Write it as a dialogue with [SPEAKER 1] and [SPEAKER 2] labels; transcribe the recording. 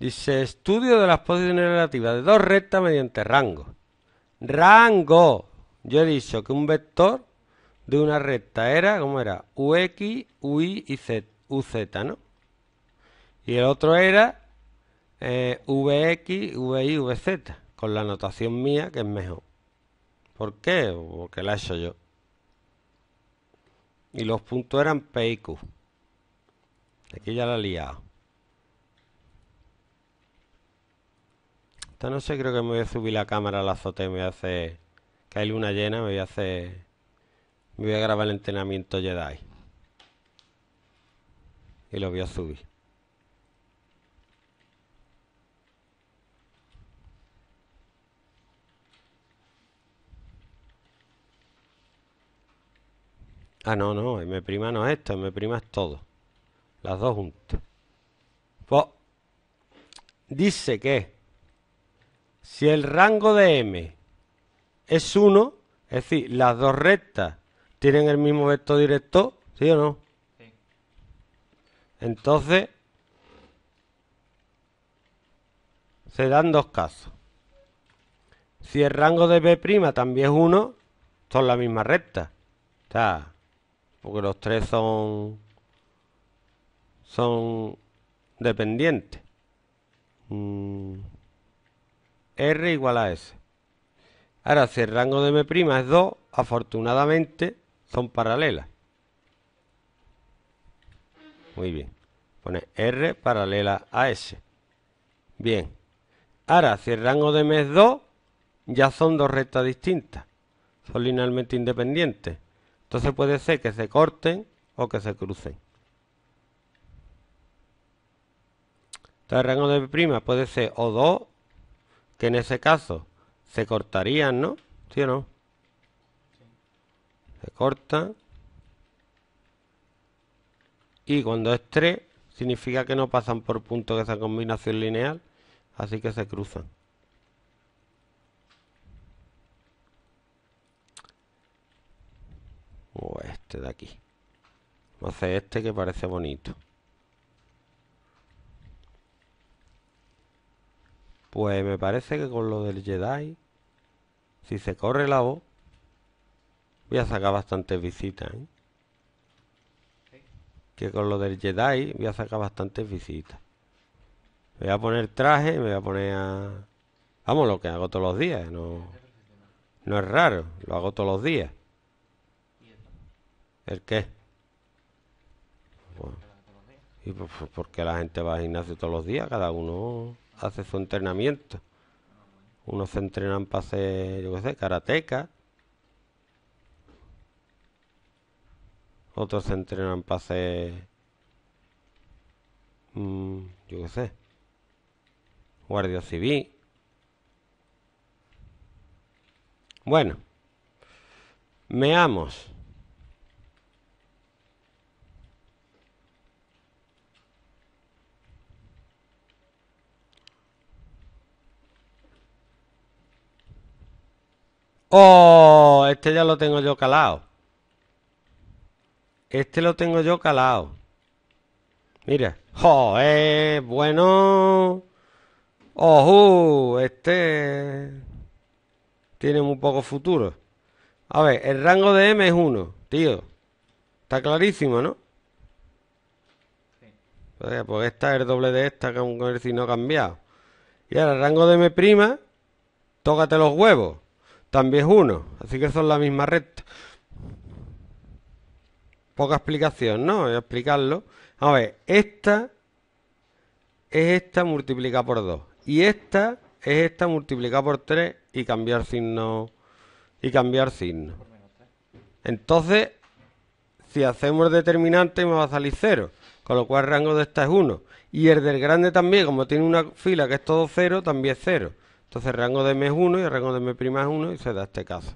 [SPEAKER 1] Dice, estudio de las posiciones relativas de dos rectas mediante rango. Rango. Yo he dicho que un vector de una recta era, ¿cómo era? UX, UI y Z, UZ, ¿no? Y el otro era eh, VX, VI, VZ, con la notación mía que es mejor. ¿Por qué? Porque la he hecho yo. Y los puntos eran P y Q. Aquí ya la he liado. No sé, creo que me voy a subir la cámara al azote me voy a hacer... Que hay luna llena, me voy a hacer... Me voy a grabar el entrenamiento Jedi. Y lo voy a subir. Ah, no, no, prima no es esto, M' es todo. Las dos juntas. Pues, dice que si el rango de m es 1, es decir, las dos rectas tienen el mismo vector directo, ¿sí o no? Sí. Entonces, se dan dos casos. Si el rango de B' también es 1, son la misma recta. O sea, porque los tres son son dependientes. Mm. R igual a S. Ahora, si el rango de M' es 2, afortunadamente son paralelas. Muy bien. Pone R paralela a S. Bien. Ahora, si el rango de M es 2, ya son dos rectas distintas. Son linealmente independientes. Entonces puede ser que se corten o que se crucen. Entonces el rango de M' puede ser o 2 que en ese caso se cortarían, ¿no? ¿Sí o no? Se corta. Y cuando es 3, significa que no pasan por punto de esa combinación lineal, así que se cruzan. O oh, este de aquí. Vamos a hacer este que parece bonito. Pues me parece que con lo del Jedi, si se corre la voz, voy a sacar bastantes visitas. ¿eh? Que con lo del Jedi voy a sacar bastantes visitas. voy a poner traje, me voy a poner a... Vamos, lo que hago todos los días, no, no es raro, lo hago todos los días. ¿El qué? Porque ¿Y pues, pues, la gente va al gimnasio todos los días? Cada uno hace su entrenamiento. Unos se entrenan para hacer, yo qué sé, karateca. Otros se entrenan para hacer... Mm, yo qué sé. Guardia civil. Bueno. meamos ¡Oh! Este ya lo tengo yo calado. Este lo tengo yo calado. Mira. ¡Oh! Eh, bueno. ¡Oh! este tiene muy poco futuro. A ver, el rango de M es 1, tío. Está clarísimo, ¿no? Sí. Pues, pues esta es el doble de esta, que un si no ha cambiado. Y ahora, el rango de M', tócate los huevos también es 1, así que son la misma recta. Poca explicación, ¿no? Voy a explicarlo. A ver, esta es esta multiplicada por 2 y esta es esta multiplicada por 3 y cambiar signo y cambiar signo. Entonces, si hacemos determinante me va a salir 0, con lo cual el rango de esta es 1 y el del grande también, como tiene una fila que es todo 0, también es 0. Entonces el rango de M es 1 y el rango de M' es 1 y se da este caso.